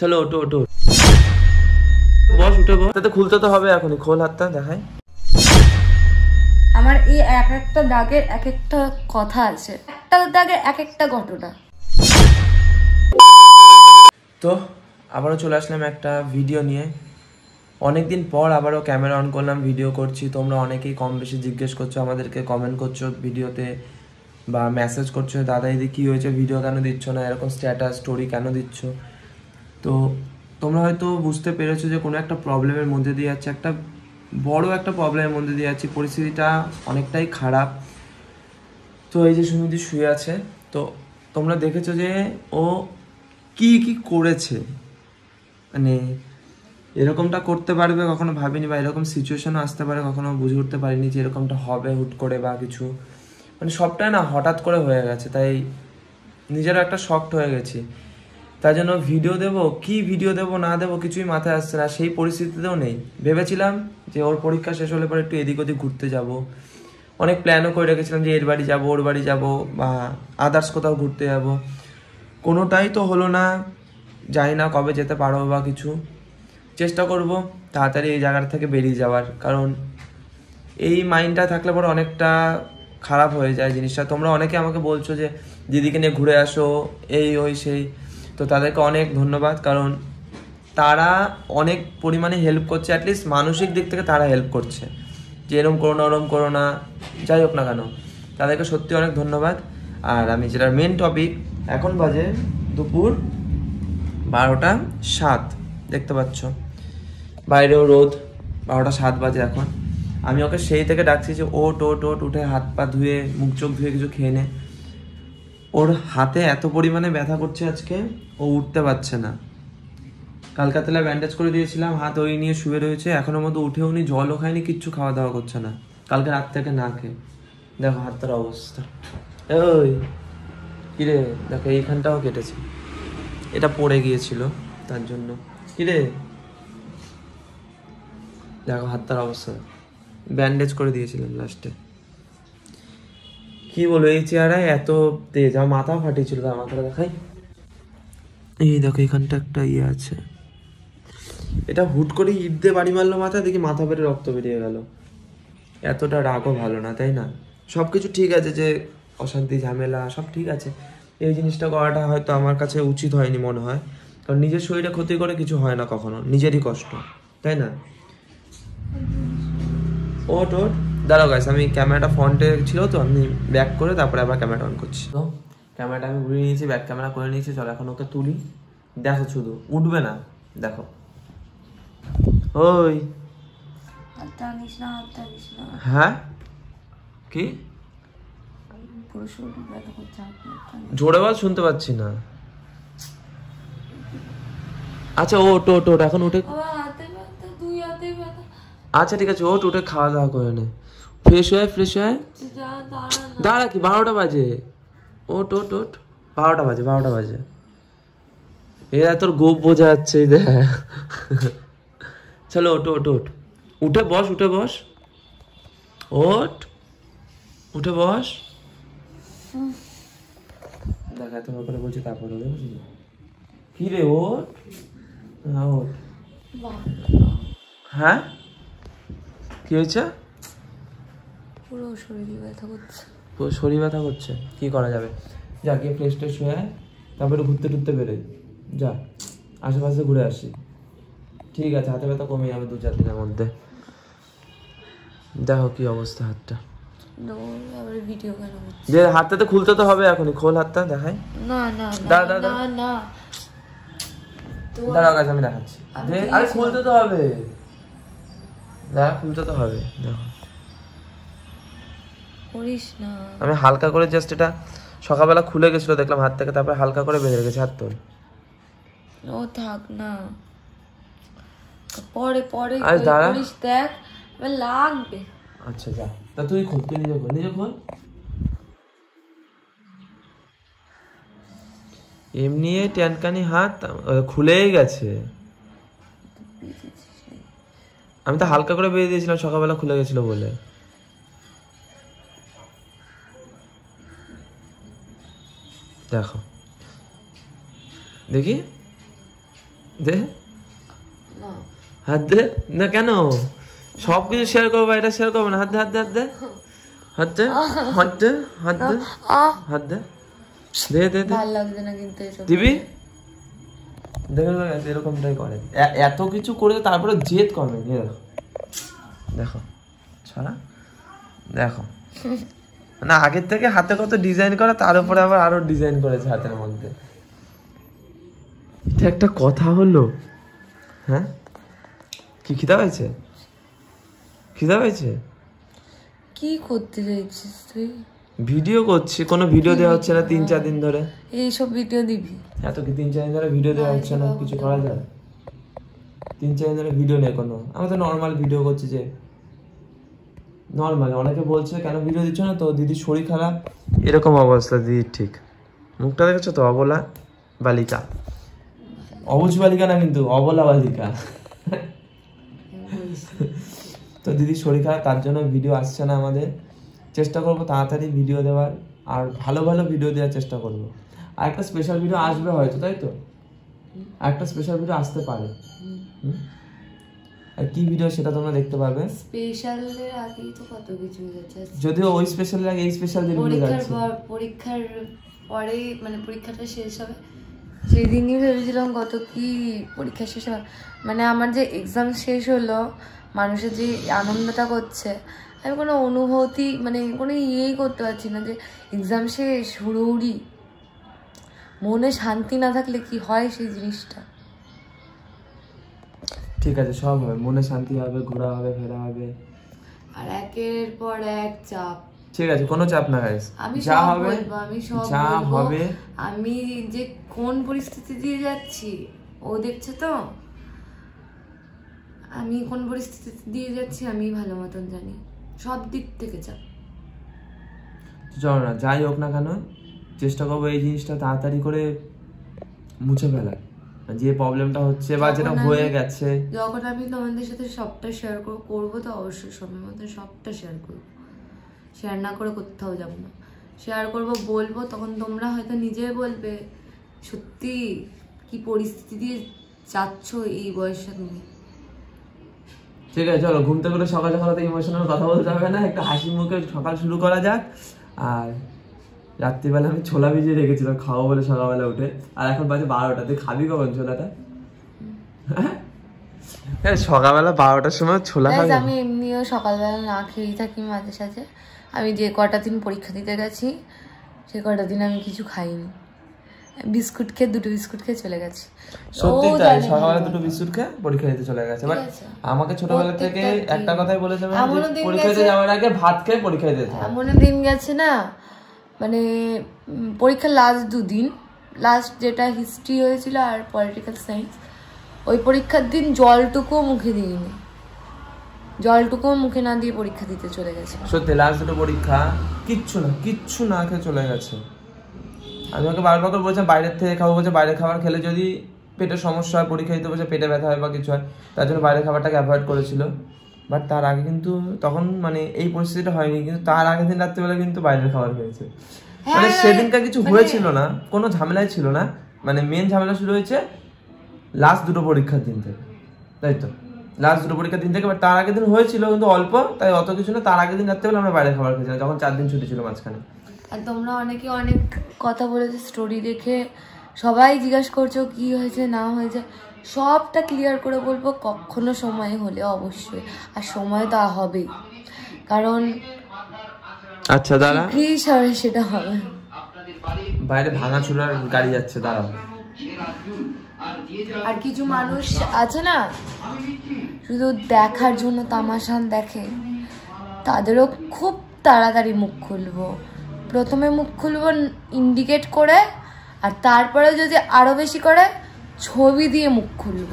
চলো ওটো ওটো বস উঠে বস তাতে খুলতে তো হবে এখনই খোল হাতটা দেখাই আমার এই এক একটা দাগের এক একটা কথা আছে একটা দাগের এক একটা ঘটনা তো আবারও চলে আসলাম একটা ভিডিও নিয়ে অনেকদিন পর আবারও ক্যামেরা অন করলাম ভিডিও করছি তোমরা অনেকেই কম বেশি জিজ্ঞেস করছো আমাদেরকে কমেন্ট করছো ভিডিওতে বা মেসেজ করছো দাদা দিদি কী হয়েছে ভিডিও কেন দিচ্ছ না এরকম স্ট্যাটাস স্টোরি কেন দিচ্ছ তো তোমরা হয়তো বুঝতে পেরেছো যে কোনো একটা প্রবলেমের মধ্যে দিয়ে যাচ্ছে একটা বড় একটা প্রবলেমের মধ্যে দিয়ে যাচ্ছি পরিস্থিতিটা অনেকটাই খারাপ তো এই যে সুমিতি শুয়ে আছে তো তোমরা দেখেছো যে ও কি কি করেছে মানে এরকমটা করতে পারবে কখনো ভাবিনি বা এরকম সিচুয়েশনও আসতে পারে কখনো বুঝে উঠতে পারিনি যে এরকমটা হবে হুট করে বা কিছু মানে সবটাই না হঠাৎ করে হয়ে গেছে তাই নিজেরও একটা শক্ট হয়ে গেছে তার জন্য ভিডিও দেব কি ভিডিও দেব না দেব কিছুই মাথায় আসছে না সেই পরিস্থিতিতেও নেই ভেবেছিলাম যে ওর পরীক্ষা শেষ হলে পরে একটু এদিক ওদিক ঘুরতে যাব অনেক প্ল্যানও করে রেখেছিলাম যে এর বাড়ি যাব ওর বাড়ি যাব বা আদার্স কোথাও ঘুরতে যাব কোনোটাই তো হলো না জানি না কবে যেতে পারো বা কিছু চেষ্টা করব তাড়াতাড়ি এই জায়গাটা থেকে বেরিয়ে যাওয়ার কারণ এই মাইন্ডটা থাকলে পরে অনেকটা খারাপ হয়ে যায় জিনিসটা তোমরা অনেকে আমাকে বলছো যে দিদিকে নিয়ে ঘুরে আসো এই ওই সেই তো তাদেরকে অনেক ধন্যবাদ কারণ তারা অনেক পরিমাণে হেল্প করছে অ্যাটলিস্ট মানসিক দিক থেকে তারা হেল্প করছে যে এরম করো না ওরম করো না যাই হোক না কেন তাদেরকে সত্যি অনেক ধন্যবাদ আর আমি যেটার মেন টপিক এখন বাজে দুপুর বারোটা সাত দেখতে পাচ্ছ বাইরেও রোদ বারোটা সাত বাজে এখন আমি ওকে সেই থেকে ডাকছি যে ওট ওট ওট উঠে হাত পা ধুয়ে মুখ চোখ ধুয়ে কিছু খেয়ে নেয় ওর হাতে এত পরিমাণে ব্যথা করছে আজকে ও উঠতে পারছে না কালকাতলা ব্যান্ডেজ করে দিয়েছিলাম হাত ওই নিয়ে শুয়ে রয়েছে এখনো মতো উঠে উনি জলও খায়নি কিচ্ছু খাওয়া দাওয়া করছে না কালকে রাত থেকে না খেয়ে দেখো হাতটার অবস্থা ওই কিরে দেখো এইখানটাও কেটেছে এটা পড়ে গিয়েছিল তার জন্য কিরে দেখো হাতটার অবস্থা ব্যান্ডেজ করে দিয়েছিলাম লাস্টে কি বলবো এই চেহারায় এত তেজ আমার মাথা ফাটিয়েছিল তার মাথাটা দেখাই এই দেখো এখানটা একটা ইয়ে আছে এটা হুট করে ইট দিয়ে বাড়ি মারলো মাথা দেখি মাথা পেটে রক্ত বেরিয়ে গেল এতটা রাগও ভালো না তাই না সব কিছু ঠিক আছে যে অশান্তি ঝামেলা সব ঠিক আছে এই জিনিসটা করাটা হয়তো আমার কাছে উচিত হয়নি মনে হয় কারণ নিজের শরীরে ক্ষতি করে কিছু হয় না কখনো নিজেরই কষ্ট তাই না ওট ওট দাঁড়াও গাইস আমি ক্যামেরাটা ফ্রন্টে ছিল তো আমি ব্যাক করে তারপরে আবার ক্যামেরা অন করছি তো ক্যামেরাটা আমি ঘুরিয়ে নিয়েছি ব্যাক ক্যামেরা করে নিয়েছি চলো এখন ওকে তুলি দেখো শুধু উঠবে না দেখো ওই হ্যাঁ কি জোরে বল শুনতে পাচ্ছি না আচ্ছা ও ওটো টো এখন উঠে আচ্ছা ঠিক আছে ও উঠে খাওয়া দাওয়া করে নে ফ্রেশ হয় ফ্রেশ হয় দাঁড়া কি বারোটা বাজে ওট ওট ওট বারোটা বাজে বারোটা বাজে এরা তোর গোপ বোঝা যাচ্ছে দেখ চলো ওটো ওট ওট উঠে বস উঠে বস ওট উঠে বস দেখা তোমার করে বলছি তারপরে বুঝলি কি রে ওট হ্যাঁ, হ্যাঁ কি হয়েছে পুরো শরীর ব্যথা করছে পুরো শরীর ব্যথা করছে কি করা যাবে যা গিয়ে প্লেস শুয়ে হয়ে তারপরে ঘুরতে টুরতে বেরোই যা আশেপাশে ঘুরে আসি ঠিক আছে হাতে ব্যথা কমে যাবে দু চার দিনের মধ্যে দেখো কি অবস্থা হাতটা হাতটা তো খুলতে তো হবে এখনই খোল হাতটা দেখাই না না দাঁড়া দাঁড়া না দাঁড়াও গাছ আমি দেখাচ্ছি খুলতে তো হবে দেখ খুলতে তো হবে দেখো আমি হালকা করে জাস্ট এটা সকালবেলা খুলে গেছিল দেখলাম হাত থেকে তারপরে হালকা করে বেঁধে হাত ও থাক না পরে পরে দাঁড়া দেখ আমার লাগবে আচ্ছা যা তা তুই এমনি ট্যানকানি হাত খুলেই গেছে আমি তো হালকা করে বেরিয়ে দিয়েছিলাম সকালবেলা খুলে গেছিল বলে দেখো দেখি দে হাত দে না কেন সব কিছু শেয়ার করবো এটা শেয়ার করবো না হাত দে হাত দে হাত দে হাত দে হাত দে হাত দে হাত দে দে দে দে লাগছে দিবি দেখো এরকমটাই করে এত কিছু করে তারপরে জেদ কমে নিয়ে দেখো দেখো ছাড়া দেখো না আগের থেকে হাতে কত ডিজাইন করা তার উপরে আবার আরো ডিজাইন করেছে হাতের মধ্যে এটা একটা কথা হলো হ্যাঁ কি খিদা হয়েছে খিদা হয়েছে কি করতে চাইছিস তুই ভিডিও করছি কোনো ভিডিও দেওয়া হচ্ছে না তিন চার দিন ধরে এই সব ভিডিও দিবি এত হ্যাঁ, কি তিন চার দিন ধরে ভিডিও দেওয়া হচ্ছে না কিছু করা যায় তিন চার দিন ধরে ভিডিও নেই কোনো আমি তো নর্মাল ভিডিও করছি যে নর্মাল অনেকে বলছে কেন ভিডিও দিচ্ছ না তো দিদির শরীর খারাপ এরকম অবস্থা দিদি ঠিক মুখটা দেখেছো তো অবলা বালিকা অবুজ বালিকা না কিন্তু অবলা বালিকা তো দিদি শরীর খারাপ তার জন্য ভিডিও আসছে না আমাদের চেষ্টা করব তাড়াতাড়ি ভিডিও দেওয়ার আর ভালো ভালো ভিডিও দেওয়ার চেষ্টা করব আর একটা স্পেশাল ভিডিও আসবে হয়তো তাই তো একটা স্পেশাল ভিডিও আসতে পারে হুম আর কি ভিডিও সেটা তোমরা দেখতে পারবে স্পেশালের আগেই তো কত কিছু গেছে যদিও ওই স্পেশালের আগে এই স্পেশাল যে পরীক্ষার পরে মানে পরীক্ষাটা শেষ হবে সেদিনই ভেবেছিলাম কত কি পরীক্ষা শেষ হবে মানে আমার যে এক্সাম শেষ হলো মানুষের যে আনন্দটা করছে আমি কোনো অনুভূতি মানে কোনো ইয়েই করতে পারছি না যে এক্সাম শেষ হুড়ৌড়ি মনে শান্তি না থাকলে কি হয় সেই জিনিসটা ঠিক আছে সব হবে মনে শান্তি হবে ঘোরা হবে ফেরা হবে আর একের পর এক চাপ ঠিক আছে কোনো চাপ না গাইস আমি যা হবে আমি সব যা হবে আমি যে কোন পরিস্থিতি দিয়ে যাচ্ছি ও দেখছে তো আমি কোন পরিস্থিতি দিয়ে যাচ্ছি আমি ভালো মতন জানি সব দিক থেকে চাপ চলো না যাই হোক না কেন চেষ্টা করবো এই জিনিসটা তাড়াতাড়ি করে মুছে ফেলার যে প্রবলেমটা হচ্ছে বা যেটা হয়ে গেছে যখন আমি তোমাদের সাথে সবটা শেয়ার করব করবো তো অবশ্যই সময় মতো সবটা শেয়ার করব শেয়ার না করে কোথাও যাব না শেয়ার করব বলবো তখন তোমরা হয়তো নিজে বলবে সত্যি কি পরিস্থিতি দিয়ে যাচ্ছ এই বয়সে তুমি ঠিক আছে চলো ঘুম থেকে সকাল সকালে তো ইমোশনাল কথা বলতে হবে না একটা হাসি মুখে সকাল শুরু করা যাক আর রাত্রিবেলা আমি ছোলা ভিজিয়ে রেখেছিলাম খাবো বলে সকালবেলা উঠে আর এখন বাজে বারোটা তুই খাবি কখন ছোলাটা হ্যাঁ? সকালবেলা বারোটার সময় ছোলা খাবি আমি এমনিও সকালবেলা না খেয়েই থাকি মাঝে সাঝে আমি যে কটা দিন পরীক্ষা দিতে গেছি সে কটা দিন আমি কিছু খাইনি বিস্কুট খেয়ে দুটো বিস্কুট খেয়ে চলে গেছি সত্যি তাই সকালবেলা দুটো বিস্কুট খেয়ে পরীক্ষা দিতে চলে গেছে বাট আমাকে ছোটবেলা থেকে একটা কথাই বলে দেবে পরীক্ষা দিতে যাওয়ার আগে ভাত খেয়ে পরীক্ষা দিতে এমন দিন গেছে না মানে পরীক্ষার লাস্ট দুদিন লাস্ট যেটা হিস্ট্রি হয়েছিল আর পলিটিক্যাল সায়েন্স ওই পরীক্ষার দিন জলটুকুও মুখে দিইনি জলটুকুও মুখে না দিয়ে পরীক্ষা দিতে চলে গেছে সত্যি লাস্ট দুটো পরীক্ষা কিচ্ছু না কিচ্ছু না খেয়ে চলে গেছে আমি ওকে বারবার করে বলছি বাইরের থেকে খাবো বলছে বাইরের খাবার খেলে যদি পেটের সমস্যা হয় পরীক্ষা দিতে বলছে পেটে ব্যথা হয় বা কিছু হয় তার জন্য বাইরের খাবারটাকে অ্যাভয়েড করেছিল বাট তার আগে কিন্তু তখন মানে এই পরিস্থিতিটা হয়নি কিন্তু তার আগের দিন রাত্রিবেলা কিন্তু বাইরের খাবার খেয়েছে হ্যাঁ, মানে হ্যাঁ, সেদিনকার কিছু মানে হয়েছিল না কোনো ঝামেলাই ছিল না মানে মেন ঝামেলা শুরু হয়েছে লাস্ট দুটো পরীক্ষার দিন থেকে তাই তো লাস্ট দুটো পরীক্ষার দিন থেকে বাট তার আগের দিন হয়েছিল কিন্তু অল্প তাই অত কিছু না তার আগের দিন রাত্রিবেলা আমরা বাইরে খাবার খেয়েছিলাম যখন চার দিন ছুটি ছিল মাঝখানে আর তোমরা অনেকে অনেক কথা বলেছে স্টোরি দেখে সবাই জিজ্ঞাসা করছো কি হয়েছে না হয়েছে সবটা ক্লিয়ার করে বলবো কখনো সময় হলে অবশ্যই আর সময় তো হবেই কারণ আচ্ছা দাদা কি সারা সেটা হবে বাইরে ভাঙা চুলার গাড়ি যাচ্ছে দাদা আর কিছু মানুষ আছে না শুধু দেখার জন্য তামাশান দেখে তাদেরও খুব তাড়াতাড়ি মুখ খুলবো প্রথমে মুখ খুলবো ইন্ডিকেট করে আর তারপরে যদি আরও বেশি করে ছবি দিয়ে মুখ খুলব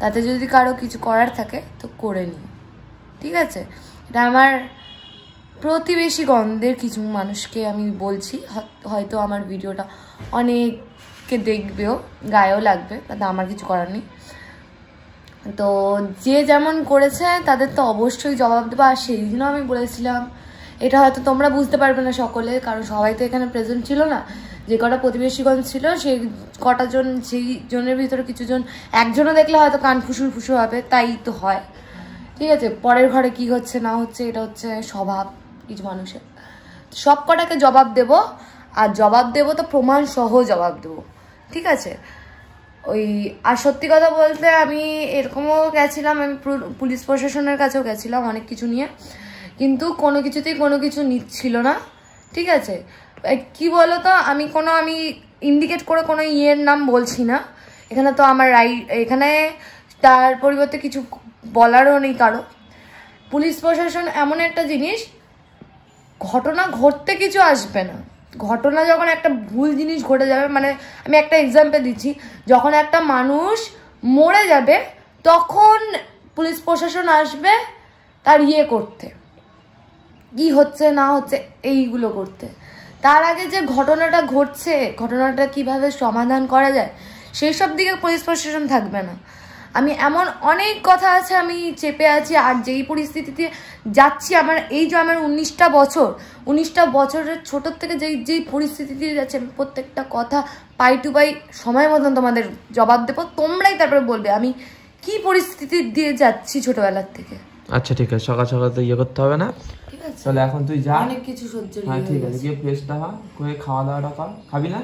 তাতে যদি কারো কিছু করার থাকে তো করে নিই ঠিক আছে এটা আমার গন্ধের কিছু মানুষকে আমি বলছি হয়তো আমার ভিডিওটা অনেককে দেখবেও গায়েও লাগবে তাতে আমার কিছু করার নেই তো যে যেমন করেছে তাদের তো অবশ্যই জবাব দেবো আর সেই দিনও আমি বলেছিলাম এটা হয়তো তোমরা বুঝতে পারবে না সকলে কারণ সবাই তো এখানে প্রেজেন্ট ছিল না যে কটা প্রতিবেশীগণ ছিল সেই কটা জন সেই জনের ভিতরে কিছুজন একজনও দেখলে হয়তো কান ফুসুর ফুসু হবে তাই তো হয় ঠিক আছে পরের ঘরে কি হচ্ছে না হচ্ছে এটা হচ্ছে স্বভাব কিছু মানুষের সব কটাকে জবাব দেব আর জবাব দেব তো প্রমাণ সহ জবাব দেব ঠিক আছে ওই আর সত্যি কথা বলতে আমি এরকমও গেছিলাম আমি পুলিশ প্রশাসনের কাছেও গেছিলাম অনেক কিছু নিয়ে কিন্তু কোনো কিছুতেই কোনো কিছু নিচ্ছিল না ঠিক আছে কি বলতো আমি কোনো আমি ইন্ডিকেট করে কোনো ইয়ের নাম বলছি না এখানে তো আমার রাই এখানে তার পরিবর্তে কিছু বলারও নেই কারো পুলিশ প্রশাসন এমন একটা জিনিস ঘটনা ঘটতে কিছু আসবে না ঘটনা যখন একটা ভুল জিনিস ঘটে যাবে মানে আমি একটা এক্সাম্পল দিচ্ছি যখন একটা মানুষ মরে যাবে তখন পুলিশ প্রশাসন আসবে তার ইয়ে করতে কি হচ্ছে না হচ্ছে এইগুলো করতে তার আগে যে ঘটনাটা ঘটছে ঘটনাটা কিভাবে সমাধান করা যায় সেই সব দিকে পুলিশ প্রশাসন থাকবে না আমি এমন অনেক কথা আছে আমি চেপে আছি আর যেই পরিস্থিতিতে যাচ্ছি আমার এই যে আমার উনিশটা বছর উনিশটা বছরের ছোটোর থেকে যেই যেই পরিস্থিতিতে যাচ্ছে আমি প্রত্যেকটা কথা পাই টু পাই সময় মতন তোমাদের জবাব দেবো তোমরাই তারপরে বলবে আমি কি পরিস্থিতি দিয়ে যাচ্ছি ছোটোবেলার থেকে আচ্ছা ঠিক আছে সকাল সকাল তো ইয়ে করতে হবে না তাহলে এখন তুই যা অনেক কিছু সহ্য হ্যাঁ ঠিক আছে গিয়ে ফ্রেশ দেখা করে খাওয়া দাওয়াটা কর খাবি না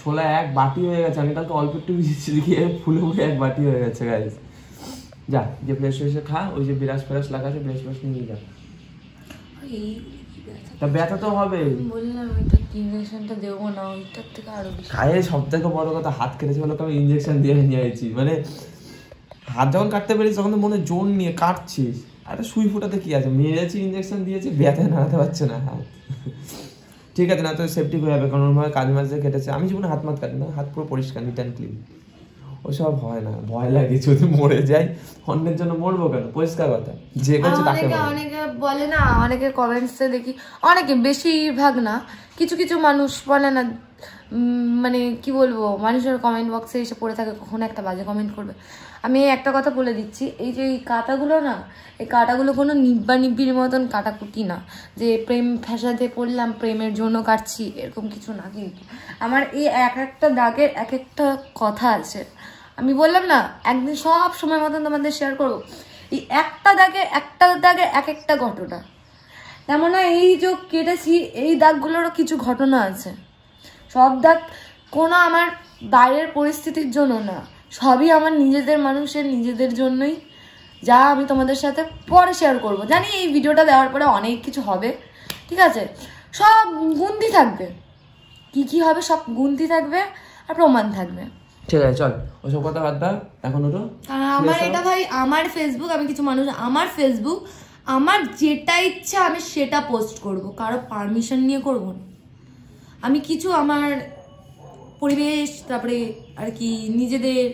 ছোলা এক বাটি হয়ে গেছে আমি কালকে অল্প একটু ভিজেছি গিয়ে ফুলে ফুলে এক বাটি হয়ে গেছে গাইজ যা যে ফ্রেশ ফ্রেশে খা ওই যে বিরাস ফেরাস লাগাছে ব্রাশ ফ্রেশ নিয়ে যা তা ব্যথা তো হবে বললাম এটা ইনজেকশনটা দেবো না ওইটার থেকে আরো বেশি সব থেকে বড় কথা হাত কেটেছে বলে তো আমি ইনজেকশন দিয়ে নিয়ে আইছি মানে হাত যখন কাটতে পেরেছিস তখন তো মনে জোর নিয়ে কাটছিস আরে সুই ফুটাতে কী আছে মেরেছি ইঞ্জেকশন দিয়েছি ব্যথা নাড়াতে পারছে না হাত ঠিক আছে না তো সেফটি হয়ে যাবে কারণ ওর কাজ মাঝে কেটেছে আমি জীবনে হাত মাত কাটি না হাত পুরো পরিষ্কার নিট অ্যান্ড ক্লিন ওসব হয় না ভয় লাগে যদি মরে যাই অন্যের জন্য মরবো কেন পরিষ্কার কথা যে করছে তাকে অনেকে বলে না অনেকে কমেন্টসে দেখি অনেকে বেশিরভাগ না কিছু কিছু মানুষ বলে না মানে কি বলবো মানুষের কমেন্ট বক্সে এসে পড়ে থাকে কখন একটা বাজে কমেন্ট করবে আমি একটা কথা বলে দিচ্ছি এই যে এই কাঁটাগুলো না এই কাঁটাগুলো কোনো নিব্বা নিব্বির মতন কাটাকুটি না যে প্রেম ফ্যাসাতে পড়লাম প্রেমের জন্য কাটছি এরকম কিছু না কিন্তু আমার এই এক একটা দাগের এক একটা কথা আছে আমি বললাম না একদিন সব সময় মতন তোমাদের শেয়ার করবো এই একটা দাগে একটা দাগে এক একটা ঘটনা তেমন মানে এই যে কেটেছি এই দাগগুলোরও কিছু ঘটনা আছে সব দাগ কোনো আমার বাইরের পরিস্থিতির জন্য না সবই আমার নিজেদের মানুষের নিজেদের জন্যই যা আমি তোমাদের সাথে পরে শেয়ার করব জানি এই ভিডিওটা দেওয়ার পরে অনেক কিছু হবে ঠিক আছে সব গুন্দি থাকবে কি কি হবে সব গুন্দি থাকবে আর প্রমাণ থাকবে ঠিক আছে চল ওসব কথা বাদ দাও এখন ওটা আমার এটা ভাই আমার ফেসবুক আমি কিছু মানুষ আমার ফেসবুক আমার যেটা ইচ্ছা আমি সেটা পোস্ট করব কারো পারমিশন নিয়ে করব না আমি কিছু আমার পরিবেশ তারপরে আর কি নিজেদের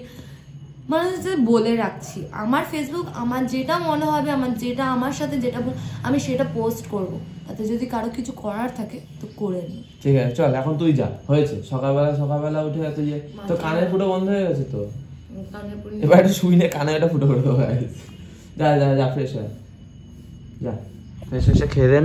মানুষদের বলে রাখছি আমার ফেসবুক আমার যেটা মনে হবে আমার যেটা আমার সাথে যেটা আমি সেটা পোস্ট করব তাতে যদি কারো কিছু করার থাকে তো করে নি ঠিক আছে চল এখন তুই যা হয়েছে সকালবেলা সকালবেলা উঠে এত যে তো কানের ফুটো বন্ধ হয়ে গেছে তো এবার একটু শুই না কানে একটা ফুটো করে যা যা যা ফ্রেশ হয় যা ফ্রেশ ফ্রেশ খেয়ে দে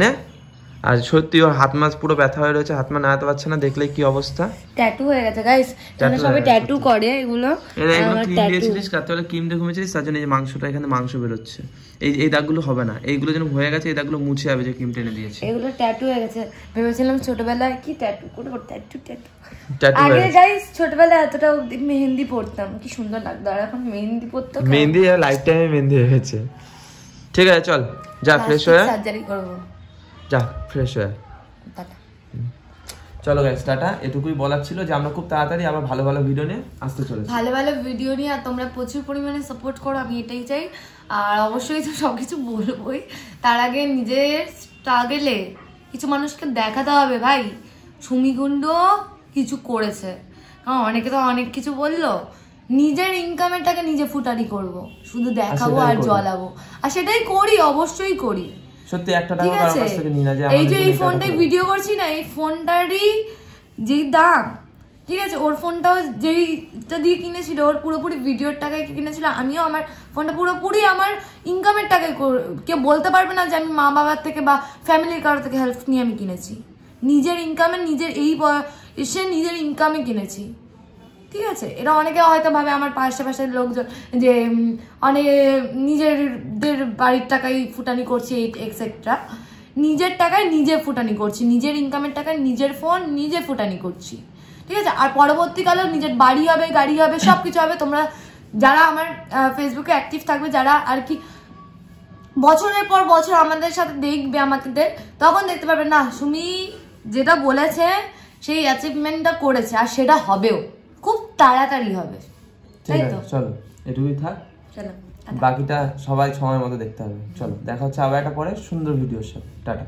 আর সত্যি ওর হাত মাছ পুরো ব্যথা হয়ে রয়েছে হাত মা নাড়াতে পারছে না দেখলে কি অবস্থা ট্যাটু হয়ে গেছে গাইস তোমরা সবাই ট্যাটু করে এগুলো এরা এগুলো ক্রিম দিয়েছিলিস রাতে ক্রিম দিয়ে ঘুমিয়েছিলিস তার জন্য এই মাংসটা এখানে মাংস বের হচ্ছে এই এই দাগগুলো হবে না এইগুলো যেন হয়ে গেছে এই দাগগুলো মুছে যাবে যে ক্রিম টেনে দিয়েছে এগুলো ট্যাটু হয়ে গেছে ভেবেছিলাম ছোটবেলায় কি ট্যাটু করব ট্যাটু ট্যাটু আগে ছোটবেলায় এতটা মেহেদি পড়তাম কি সুন্দর লাগতো আর এখন মেহেদি পড়তাম মেহেদি লাইফ টাইমে মেহেদি হয়ে গেছে ঠিক আছে চল যা ফ্রেশ হয়ে করব যা ফ্রেশ হয়ে চলো গাইস টাটা এটুকুই বলার ছিল যে আমরা খুব তাড়াতাড়ি আবার ভালো ভালো ভিডিও নিয়ে আসতে চলেছি ভালো ভালো ভিডিও নিয়ে আর তোমরা প্রচুর পরিমাণে সাপোর্ট করো আমি এটাই চাই আর অবশ্যই তো সব কিছু বলবোই তার আগে নিজের স্ট্রাগেলে কিছু মানুষকে দেখাতে হবে ভাই সুমিগুণ্ড কিছু করেছে কারণ অনেকে তো অনেক কিছু বললো নিজের ইনকামেরটাকে নিজে ফুটানি করব শুধু দেখাবো আর জ্বলাবো আর সেটাই করি অবশ্যই করি সত্যি একটা টাকা কারো কাছ থেকে নি না যে এই যে এই ফোনটাই ভিডিও করছি না এই ফোনটারই যে দাম ঠিক আছে ওর ফোনটাও যেইটা দিয়ে কিনেছিল ওর পুরোপুরি ভিডিওর টাকায় কিনেছিল আমিও আমার ফোনটা পুরোপুরি আমার ইনকামের টাকায় কেউ বলতে পারবে না যে আমি মা বাবার থেকে বা ফ্যামিলির কারোর থেকে হেল্প নিয়ে আমি কিনেছি নিজের ইনকামে নিজের এই সে নিজের ইনকামে কিনেছি ঠিক আছে এটা অনেকে হয়তো ভাবে আমার পাশের লোকজন যে অনেক নিজেরদের বাড়ির টাকাই ফুটানি করছি এক্সেট্রা নিজের টাকায় নিজে ফুটানি করছি নিজের ইনকামের টাকায় নিজের ফোন নিজে ফুটানি করছি ঠিক আছে আর পরবর্তীকালেও নিজের বাড়ি হবে গাড়ি হবে সব কিছু হবে তোমরা যারা আমার ফেসবুকে অ্যাক্টিভ থাকবে যারা আর কি বছরের পর বছর আমাদের সাথে দেখবে আমাদের তখন দেখতে পারবে না সুমি যেটা বলেছে সেই অ্যাচিভমেন্টটা করেছে আর সেটা হবেও খুব তাড়াতাড়ি হবে তাই তো চলো এটুকুই থাক চলো বাকিটা সবাই সময় মতো দেখতে হবে চলো দেখা হচ্ছে আবার একটা পরে সুন্দর ভিডিওর সাথে টাটা